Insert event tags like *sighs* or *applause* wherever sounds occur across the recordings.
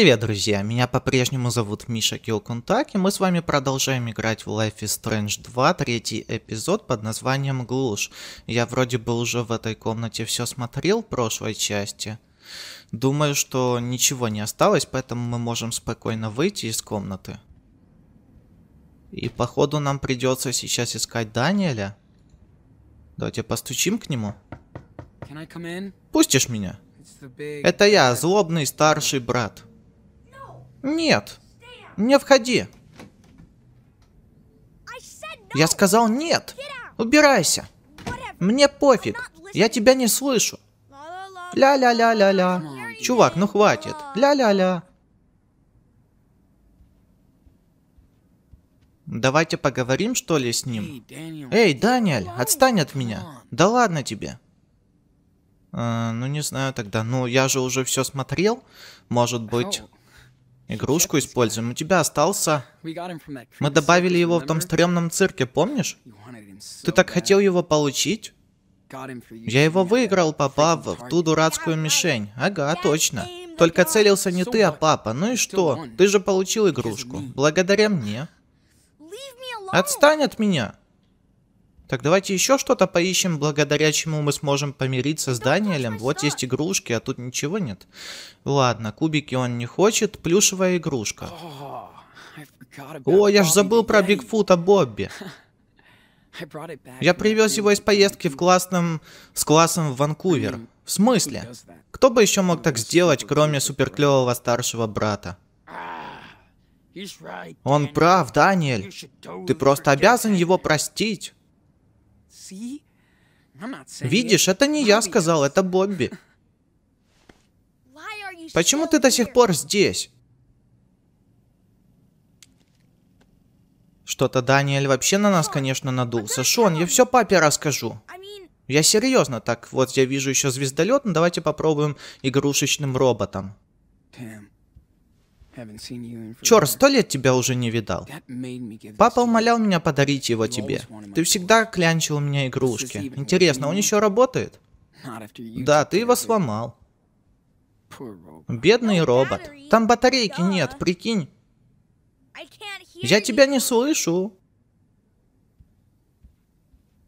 Привет, друзья! Меня по-прежнему зовут Миша Килкунтак, и мы с вами продолжаем играть в Life is Strange 2, третий эпизод под названием "Глуш". Я вроде бы уже в этой комнате все смотрел в прошлой части. Думаю, что ничего не осталось, поэтому мы можем спокойно выйти из комнаты. И походу нам придется сейчас искать Даниэля. Давайте постучим к нему. Пустишь меня? Это я, злобный старший брат. Нет. Не входи. Я сказал нет. Убирайся. Мне пофиг. Я тебя не слышу. Ля-ля-ля-ля-ля. Чувак, ну хватит. Ля-ля-ля. Давайте поговорим, что ли, с ним? Эй, Даниэль, отстань от меня. Да ладно тебе. Э, ну, не знаю тогда. Ну, я же уже все смотрел. Может быть игрушку используем. У тебя остался... Мы добавили его в том стрёмном цирке, помнишь? Ты так хотел его получить? Я его выиграл, попав в ту дурацкую мишень. Ага, точно. Только целился не ты, а папа. Ну и что? Ты же получил игрушку. Благодаря мне. Отстань от меня! Так, давайте еще что-то поищем, благодаря чему мы сможем помириться с Даниэлем. Вот есть игрушки, а тут ничего нет. Ладно, кубики он не хочет. Плюшевая игрушка. О, я ж забыл про Бигфута Бобби. *laughs* Я привез его из поездки в классном... с классом в Ванкувер. В смысле? Кто бы еще мог так сделать, кроме суперклевого старшего брата? Ah, он прав, Даниэль. Ты просто обязан его простить. Видишь, это не я сказал, это Бобби. Почему ты до сих пор здесь? Что-то Даниэль вообще на нас, конечно, надулся. Шон, я все папе расскажу. Я серьезно, так вот я вижу еще звездолет, но ну, давайте попробуем игрушечным роботом. Черт, сто лет тебя уже не видал. Папа умолял меня подарить его тебе. Ты всегда клянчил у меня игрушки. Интересно, он еще работает? Да, ты его сломал. Бедный робот. Там батарейки нет, прикинь. Я тебя не слышу.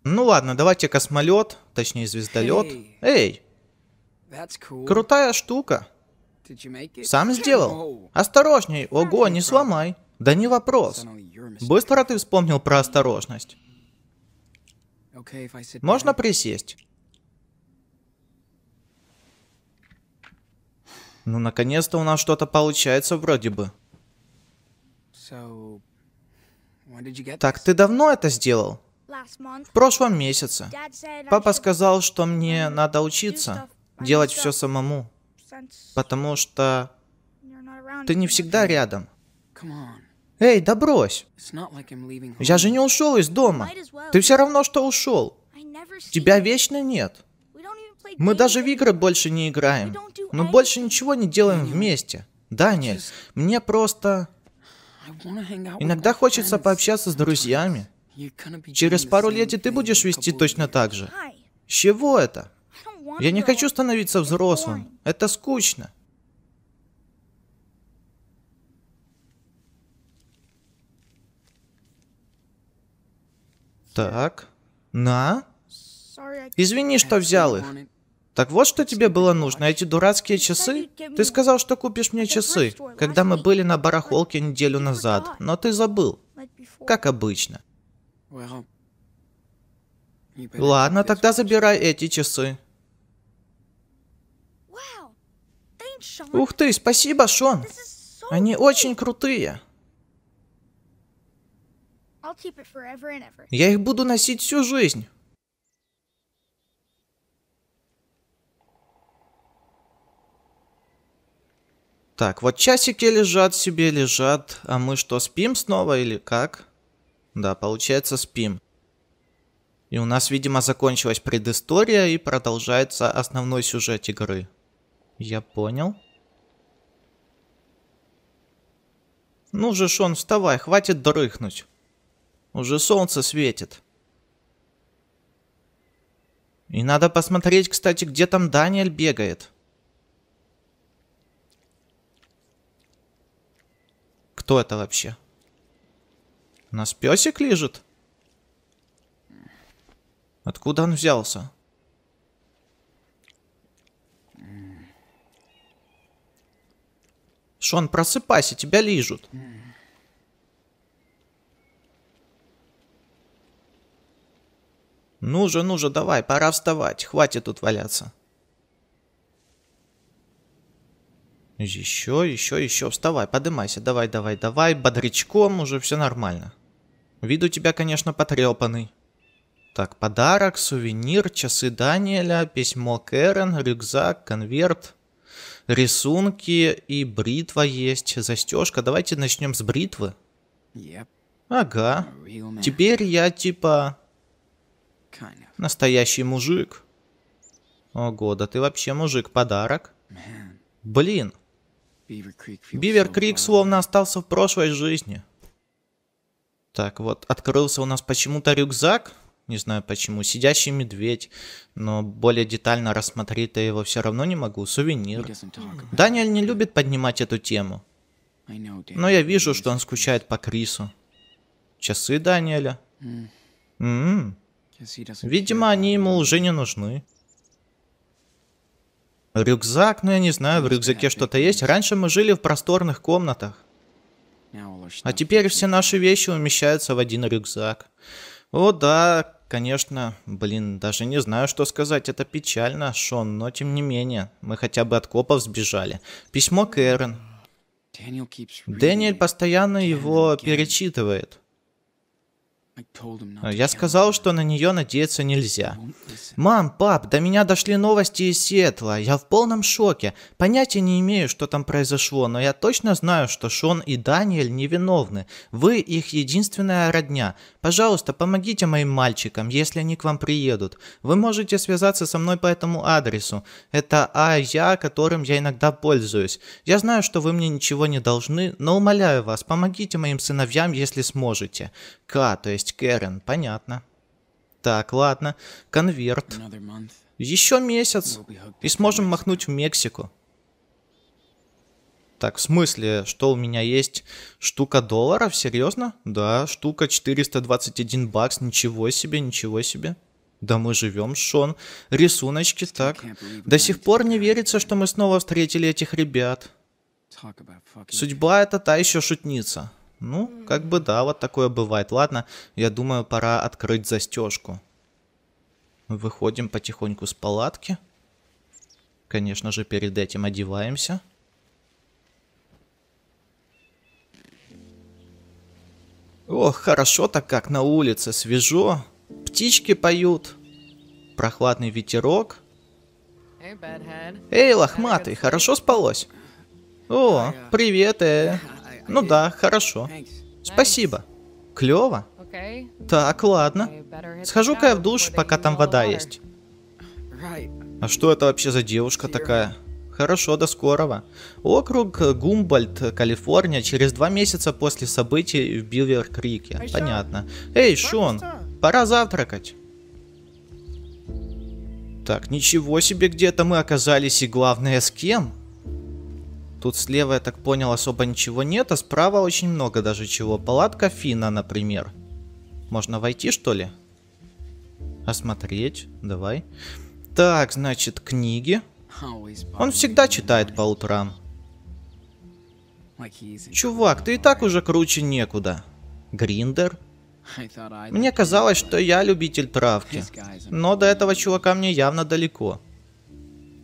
Ну ладно, давайте космолет, точнее звездолет. Эй! Крутая штука. Сам сделал? Осторожней, ого, не сломай. Да не вопрос. Быстро ты вспомнил про осторожность. Можно присесть? Ну, наконец-то у нас что-то получается вроде бы. Так ты давно это сделал? В прошлом месяце. Папа сказал, что мне надо учиться, делать все самому. Потому что ты не всегда рядом. Эй, да брось. Я же не ушел из дома. Ты все равно, что ушел. Тебя вечно нет. Мы даже в игры больше не играем. Мы больше ничего не делаем вместе. Даниэль, мне просто... Иногда хочется пообщаться с друзьями. Через пару лет и ты будешь вести точно так же. С чего это? Я не хочу становиться взрослым. Это скучно. Так. На. Извини, что взял их. Так вот, что тебе было нужно, эти дурацкие часы? Ты сказал, что купишь мне часы, когда мы были на барахолке неделю назад, но ты забыл. Как обычно. Ладно, тогда забирай эти часы. Ух ты, спасибо, Шон. Они очень крутые. Я их буду носить всю жизнь. Так, вот часики лежат себе, лежат. А мы что, спим снова или как? Да, получается спим. И у нас, видимо, закончилась предыстория и продолжается основной сюжет игры. Я понял. Ну же, Шон, вставай, хватит дрыхнуть. Уже солнце светит. И надо посмотреть, кстати, где там Даниэль бегает. Кто это вообще? У нас песик лежит? Откуда он взялся? Шон, просыпайся, тебя лижут. Ну же, ну же, давай, пора вставать, хватит тут валяться. Еще, еще, еще, вставай, поднимайся, давай, давай, давай, бодрячком уже все нормально. Вид у тебя, конечно, потрепанный. Так, подарок, сувенир, часы Даниэля, письмо Кэрен, рюкзак, конверт рисунки и бритва есть, застежка. Давайте начнем с бритвы. Ага. Теперь я типа настоящий мужик. Ого, да ты вообще мужик, подарок. Блин. Бивер Крик словно остался в прошлой жизни. Так, вот открылся у нас почему-то рюкзак не знаю почему, сидящий медведь, но более детально рассмотреть-то его все равно не могу, сувенир. Даниэль не любит поднимать эту тему, но я вижу, что он скучает по Крису. Часы Даниэля. М-м. Видимо, они ему уже не нужны. Рюкзак, ну я не знаю, в рюкзаке что-то есть. Раньше мы жили в просторных комнатах. А теперь все наши вещи умещаются в один рюкзак. О да, конечно, блин, даже не знаю, что сказать. Это печально, Шон, но тем не менее, мы хотя бы от копов сбежали. Письмо Кэрен. Дэниэль постоянно его перечитывает. Э, я сказал, что на нее надеяться нельзя. Мам, пап, до меня дошли новости из Сиэтла. Я в полном шоке. Понятия не имею, что там произошло, но я точно знаю, что Шон и Даниэль невиновны. Вы их единственная родня. Пожалуйста, помогите моим мальчикам, если они к вам приедут. Вы можете связаться со мной по этому адресу. Это АЯ, которым я иногда пользуюсь. Я знаю, что вы мне ничего не должны, но умоляю вас, помогите моим сыновьям, если сможете. К, то есть есть Кэрен, понятно. Так, ладно, конверт. Еще месяц, и сможем махнуть в Мексику. Так, в смысле, что у меня есть штука долларов? Серьезно? Да, штука 421 бакс, ничего себе, ничего себе. Да мы живем, Шон. Рисуночки, так. До сих пор не верится, что мы снова встретили этих ребят. Судьба это та еще шутница. Ну, как бы да, вот такое бывает. Ладно, я думаю, пора открыть застежку. Выходим потихоньку с палатки. Конечно же, перед этим одеваемся. Ох, хорошо так как на улице, свежо. Птички поют. Прохладный ветерок. Эй, лохматый, хорошо спалось? О, привет, э. Ну да, хорошо. Спасибо. Клево. Так, ладно. Схожу-ка я в душ, пока там вода есть. А что это вообще за девушка такая? Хорошо, до скорого. Округ Гумбольд, Калифорния, через два месяца после событий в Бивер-Крике. А Понятно. Эй, Шон, пора завтракать. Так, ничего себе, где-то мы оказались и главное с кем? Тут слева, я так понял, особо ничего нет, а справа очень много даже чего. Палатка Фина, например. Можно войти, что ли? Осмотреть, давай. Так, значит, книги. Он всегда читает по утрам. Чувак, ты и так уже круче некуда. Гриндер. Мне казалось, что я любитель травки. Но до этого чувака мне явно далеко.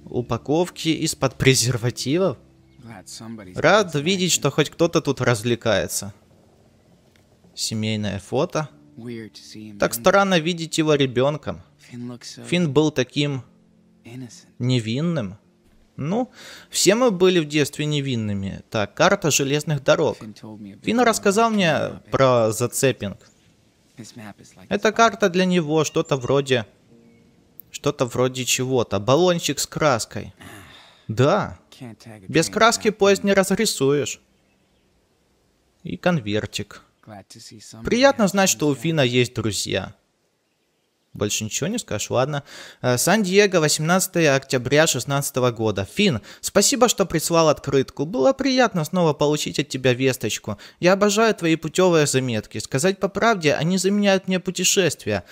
Упаковки из-под презервативов? Рад видеть, что хоть кто-то тут развлекается. Семейное фото. Так странно видеть его ребенком. Финн был таким невинным. Ну, все мы были в детстве невинными. Так, карта железных дорог. Финн рассказал мне про зацепинг. Эта карта для него что-то вроде... Что-то вроде чего-то. Баллончик с краской. *sighs* Да. Без краски поезд не разрисуешь. И конвертик. Приятно знать, что у Фина есть друзья. Больше ничего не скажешь, ладно. Э, Сан-Диего, 18 октября 16 года. Фин, спасибо, что прислал открытку. Было приятно снова получить от тебя весточку. Я обожаю твои путевые заметки. Сказать по правде, они заменяют мне путешествия.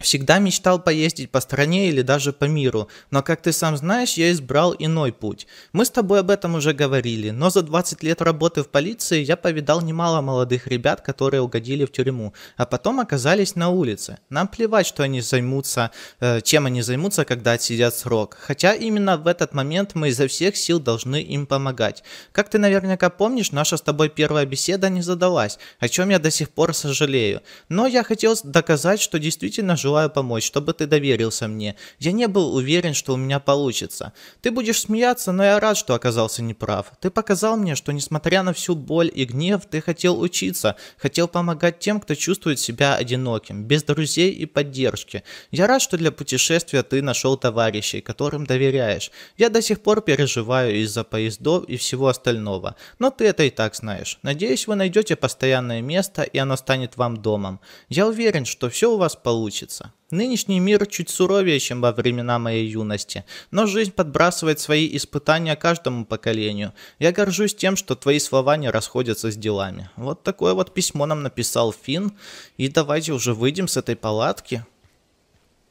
Всегда мечтал поездить по стране или даже по миру, но, как ты сам знаешь, я избрал иной путь. Мы с тобой об этом уже говорили, но за 20 лет работы в полиции я повидал немало молодых ребят, которые угодили в тюрьму, а потом оказались на улице. Нам плевать, что они займутся, э, чем они займутся, когда отсидят срок. Хотя именно в этот момент мы изо всех сил должны им помогать. Как ты наверняка помнишь, наша с тобой первая беседа не задалась, о чем я до сих пор сожалею. Но я хотел доказать, что действительно живу желаю помочь, чтобы ты доверился мне. Я не был уверен, что у меня получится. Ты будешь смеяться, но я рад, что оказался неправ. Ты показал мне, что несмотря на всю боль и гнев, ты хотел учиться, хотел помогать тем, кто чувствует себя одиноким, без друзей и поддержки. Я рад, что для путешествия ты нашел товарищей, которым доверяешь. Я до сих пор переживаю из-за поездов и всего остального, но ты это и так знаешь. Надеюсь, вы найдете постоянное место, и оно станет вам домом. Я уверен, что все у вас получится меняется. Нынешний мир чуть суровее, чем во времена моей юности, но жизнь подбрасывает свои испытания каждому поколению. Я горжусь тем, что твои слова не расходятся с делами. Вот такое вот письмо нам написал Финн, и давайте уже выйдем с этой палатки.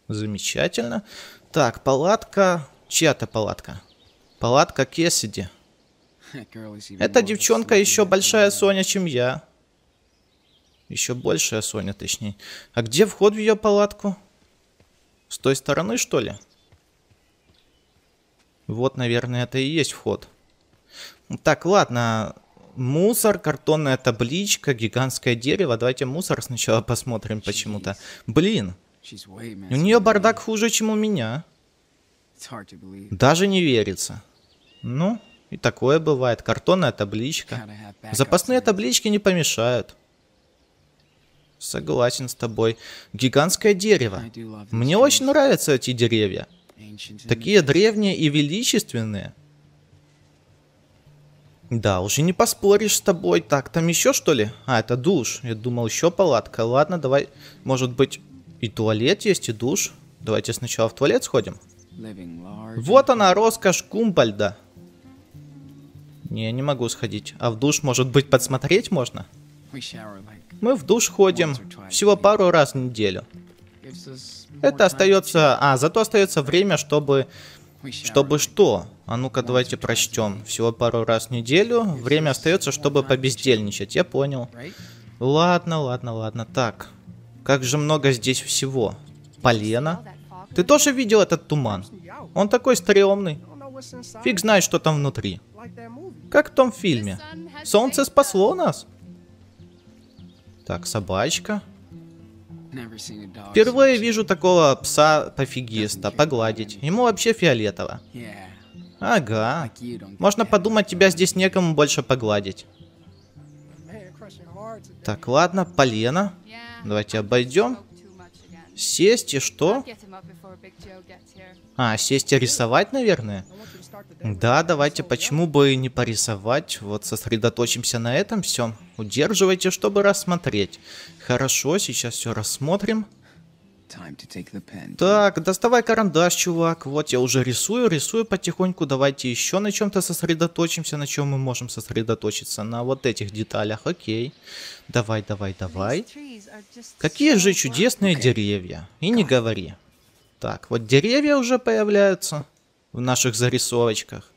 Замечательно. Так, палатка... Чья-то палатка? Палатка Кесиди. Эта девчонка еще большая Соня, чем я. Еще большая Соня, точнее. А где вход в ее палатку? С той стороны, что ли? Вот, наверное, это и есть вход. Так, ладно. Мусор, картонная табличка, гигантское дерево. Давайте мусор сначала посмотрим почему-то. Блин. У нее бардак хуже, чем у меня. Даже не верится. Ну, и такое бывает. Картонная табличка. Запасные таблички не помешают. Согласен с тобой. Гигантское дерево. Мне очень нравятся эти деревья. Такие древние и величественные. Да, уже не поспоришь с тобой. Так, там еще что ли? А, это душ. Я думал, еще палатка. Ладно, давай. Может быть, и туалет есть, и душ. Давайте сначала в туалет сходим. Вот она, роскошь Кумбальда. Не, не могу сходить. А в душ, может быть, подсмотреть можно? Мы в душ ходим всего пару раз в неделю. Это остается... А, зато остается время, чтобы... Чтобы что? А ну-ка, давайте прочтем. Всего пару раз в неделю. Время остается, чтобы побездельничать. Я понял. Ладно, ладно, ладно. Так. Как же много здесь всего. Полено. Ты тоже видел этот туман? Он такой стрёмный. Фиг знает, что там внутри. Как в том фильме. Солнце спасло нас. Так, собачка. Впервые вижу такого пса-пофигиста, погладить. Ему вообще фиолетово. Ага. Можно подумать, тебя здесь некому больше погладить. Так, ладно, полено. Давайте обойдем. Сесть и что? А, сесть и рисовать, наверное? Да, давайте, почему бы не порисовать? Вот сосредоточимся на этом все. Удерживайте, чтобы рассмотреть. Хорошо, сейчас все рассмотрим. Так, доставай карандаш, чувак. Вот я уже рисую, рисую потихоньку. Давайте еще на чем-то сосредоточимся, на чем мы можем сосредоточиться. На вот этих деталях, окей. Давай, давай, давай. Какие же чудесные okay. деревья. И не говори. Так, вот деревья уже появляются в наших зарисовочках.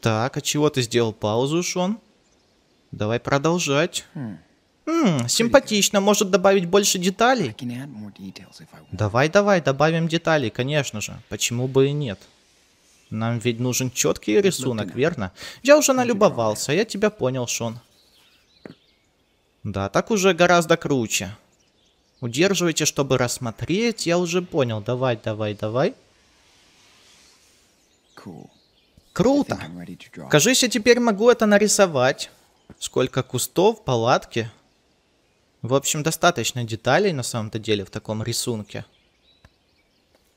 Так, а чего ты сделал паузу, Шон? Давай продолжать. Хм, симпатично, может добавить больше деталей? Давай, давай, добавим деталей, конечно же. Почему бы и нет? Нам ведь нужен четкий рисунок, верно? Я уже налюбовался, я тебя понял, Шон. Да, так уже гораздо круче. Удерживайте, чтобы рассмотреть, я уже понял. Давай, давай, давай. Круто. Кажись, я теперь могу это нарисовать. Сколько кустов, палатки. В общем, достаточно деталей на самом-то деле в таком рисунке.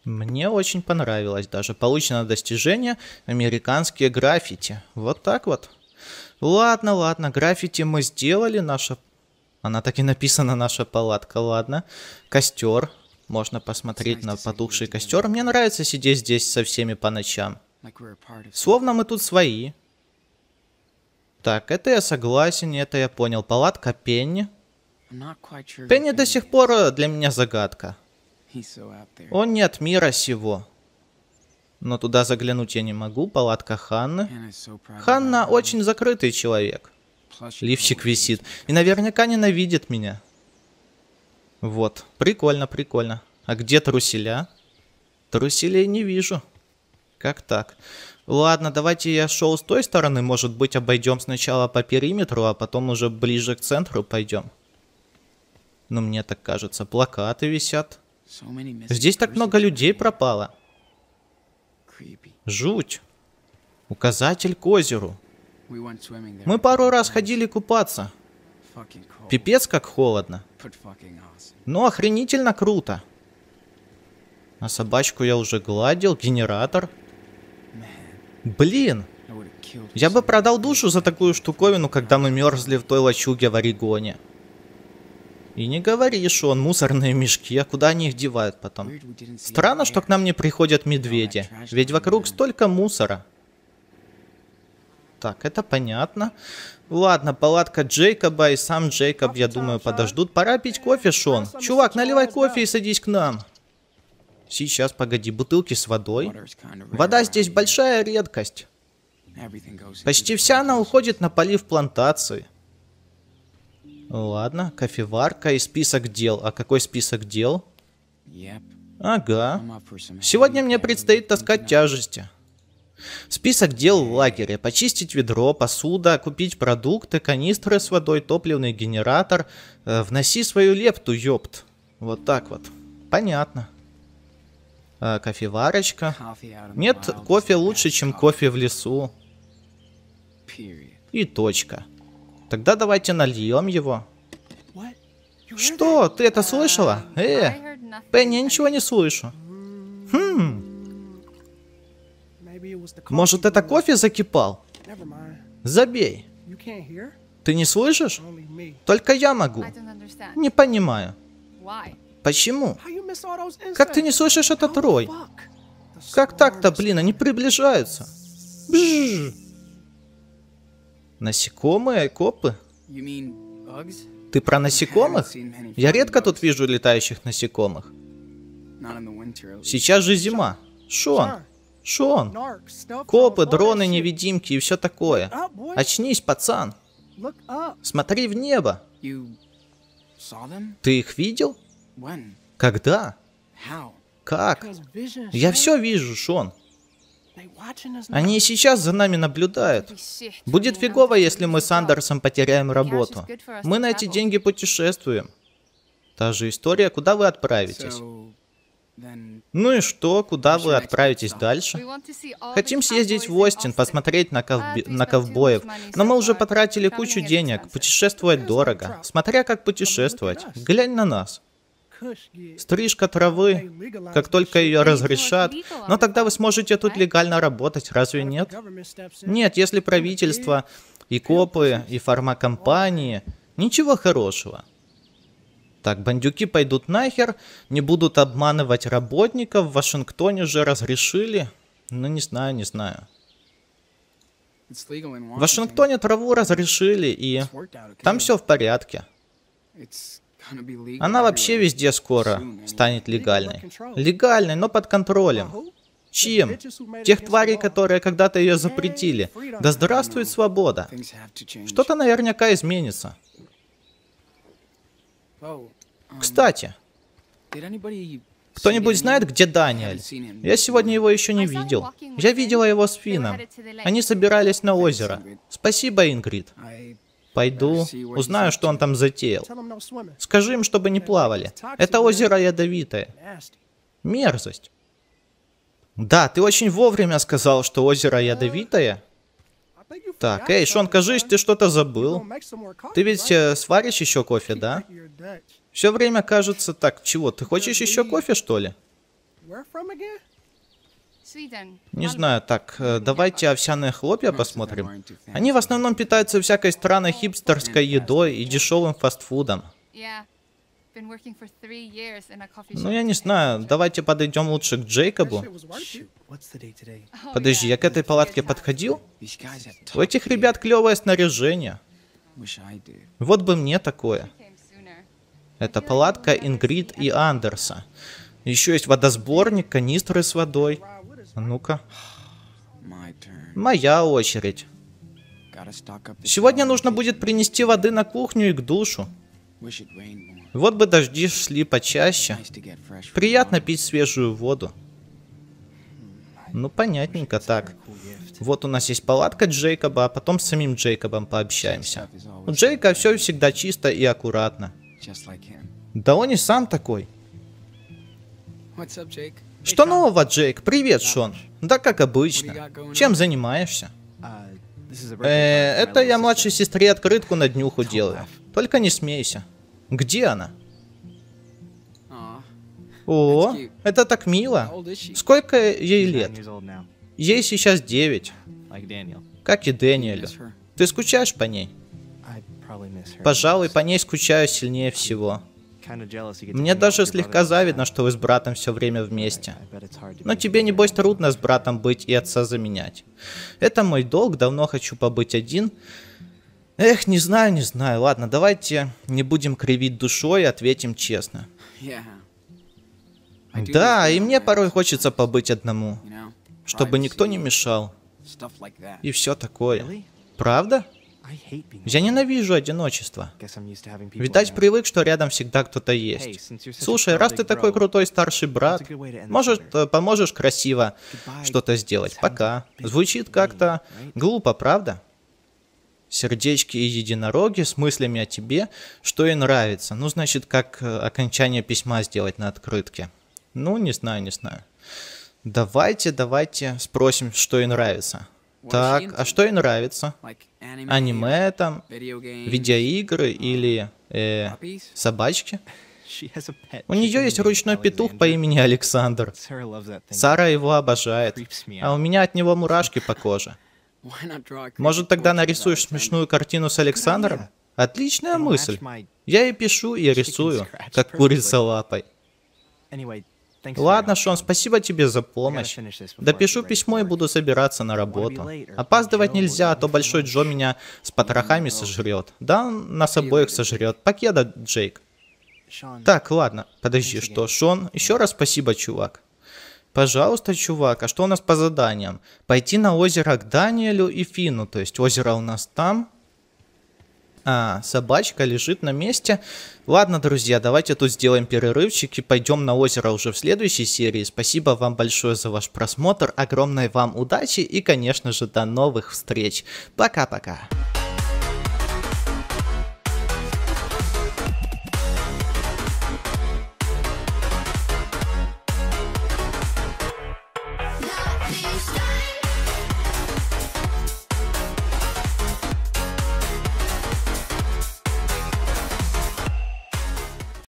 Мне очень понравилось даже. Получено достижение американские граффити. Вот так вот. Ладно, ладно, граффити мы сделали, наша... Она так и написана, наша палатка, ладно. Костер. Можно посмотреть на потухший костер. Мне нравится сидеть здесь со всеми по ночам. Словно мы тут свои. Так, это я согласен, это я понял. Палатка Пенни. Пенни до сих пор э, для меня загадка. Он не от мира сего. Но туда заглянуть я не могу. Палатка Ханны. Ханна очень закрытый человек. Лифчик висит. И наверняка ненавидит меня. Вот. Прикольно, прикольно. А где труселя? Труселей не вижу. Как так? Ладно, давайте я шел с той стороны, может быть, обойдем сначала по периметру, а потом уже ближе к центру пойдем. Ну, мне так кажется, плакаты висят. Здесь так много людей пропало. Жуть. Указатель к озеру. Мы пару раз ходили купаться. Пипец как холодно. Но охренительно круто. А собачку я уже гладил, генератор. Блин! Я бы продал душу за такую штуковину, когда мы мерзли в той лачуге в Орегоне. И не говори, что он мусорные мешки, а куда они их девают потом? Странно, что к нам не приходят медведи, ведь вокруг столько мусора. Так, это понятно. Ладно, палатка Джейкоба и сам Джейкоб, я думаю, подождут. Пора пить кофе, э, Шон. Чувак, наливай кофе и садись к нам. Сейчас, погоди, бутылки с водой. Вода здесь большая редкость. Почти вся она уходит на полив плантации. Ладно, кофеварка и список дел. А какой список дел? Ага. Сегодня мне предстоит таскать тяжести. Список дел в лагере. Почистить ведро, посуда, купить продукты, канистры с водой, топливный генератор. Э, вноси свою лепту, ёпт. Вот так вот. Понятно. Э, кофеварочка. Нет, кофе лучше, чем кофе в лесу. И точка. Тогда давайте нальем его. Что? Ты это слышала? Um, э, Пенни, я ничего не слышу. Хм. Может, это кофе закипал? Забей. Ты не слышишь? Только я могу. Не понимаю. Почему? Как ты не слышишь этот рой? Как так-то, блин, они приближаются? Бжж. Насекомые, копы? Ты про насекомых? Я редко тут вижу летающих насекомых. Сейчас же зима. Шон, Шон, копы, дроны, невидимки и все такое. Очнись, пацан. Смотри в небо. Ты их видел? Когда? Как? Я все вижу, Шон. Они сейчас за нами наблюдают. Будет фигово, если мы с Андерсом потеряем работу. Мы на эти деньги путешествуем. Та же история, куда вы отправитесь? Ну и что, куда вы отправитесь дальше? Хотим съездить в Остин, посмотреть на, ковби... Uh, на ковбоев, но мы уже uh, потратили кучу денег, путешествовать дорого. Смотря как путешествовать, глянь на нас. Стрижка травы, как только ее разрешат. Но тогда вы сможете тут легально работать, разве нет? Нет, если правительство и копы, и фармакомпании, ничего хорошего. Так, бандюки пойдут нахер, не будут обманывать работников, в Вашингтоне же разрешили. Ну, не знаю, не знаю. В Вашингтоне траву разрешили, и там все в порядке. Она вообще везде скоро станет легальной. Легальной, но под контролем. Чем? Тех тварей, которые когда-то ее запретили. Да здравствует свобода. Что-то наверняка изменится. Кстати, кто-нибудь знает, где Даниэль? Я сегодня его еще не видел. Я видела его с Фином. Они собирались на озеро. Спасибо, Ингрид. Пойду, узнаю, что он там затеял. Скажи им, чтобы не плавали. Это озеро ядовитое. Мерзость. Да, ты очень вовремя сказал, что озеро ядовитое. Так, эй, Шон, кажись, ты что-то забыл. Ты ведь э, сваришь еще кофе, да? Все время кажется так, чего, ты хочешь еще кофе, что ли? Не знаю, так, э, давайте овсяные хлопья посмотрим. Они в основном питаются всякой странной хипстерской едой и дешевым фастфудом. Ну, я не знаю, давайте подойдем лучше к Джейкобу. Oh, Подожди, я к этой палатке подходил? У этих ребят клевое снаряжение. Вот бы мне такое. Это палатка Ингрид и Андерса. Еще есть водосборник, канистры с водой. А ну-ка. Моя очередь. Сегодня нужно будет принести воды на кухню и к душу. Вот бы дожди шли почаще. Приятно пить свежую воду. Ну, понятненько так. Вот у нас есть палатка Джейкоба, а потом с самим Джейкобом пообщаемся. У Джейка все всегда чисто и аккуратно. Да он и сам такой. What's up, Jake? Что нового, Джейк? Привет, Шон. Да как обычно. Чем занимаешься? А, э, это я младшей сестре открытку на днюху делаю. Только не смейся. Где она? О, это так мило. Сколько ей лет? Ей сейчас 9. Как и Дэниелю. Ты скучаешь по ней? Пожалуй, по ней скучаю сильнее всего. Мне даже слегка завидно, что вы с братом все время вместе. Но тебе, небось, трудно с братом быть и отца заменять. Это мой долг, давно хочу побыть один. Эх, не знаю, не знаю. Ладно, давайте не будем кривить душой и ответим честно. Да, и мне порой хочется побыть одному, чтобы никто не мешал. И все такое. Правда? Я ненавижу одиночество. Видать, привык, что рядом всегда кто-то есть. Слушай, раз ты такой крутой старший брат, может, э, поможешь красиво что-то сделать? Пока. Звучит как-то глупо, правда? сердечки и единороги с мыслями о тебе, что и нравится. Ну, значит, как э, окончание письма сделать на открытке. Ну, не знаю, не знаю. Давайте, давайте спросим, что и нравится. Так, а что ей нравится? Аниме там, видеоигры um, или э, собачки? *laughs* У нее есть ручной петух по имени Александр. Сара его обожает, а у меня от него мурашки по коже. *laughs* Может, тогда нарисуешь смешную картину с Александром? Отличная мысль. Я и пишу, и рисую, как курица лапой. Ладно, Шон, спасибо тебе за помощь. Допишу письмо и буду собираться на работу. Опаздывать нельзя, а то Большой Джо меня с потрохами oh, сожрет. Да, нас обоих сожрет. Покеда, Джейк. Так, ладно, подожди, что, Шон? Еще раз спасибо, чувак. Пожалуйста, чувак, а что у нас по заданиям? Пойти на озеро к Даниэлю и Фину, то есть озеро у нас там, а, собачка лежит на месте. Ладно, друзья, давайте тут сделаем перерывчик и пойдем на озеро уже в следующей серии. Спасибо вам большое за ваш просмотр, огромной вам удачи и, конечно же, до новых встреч. Пока-пока.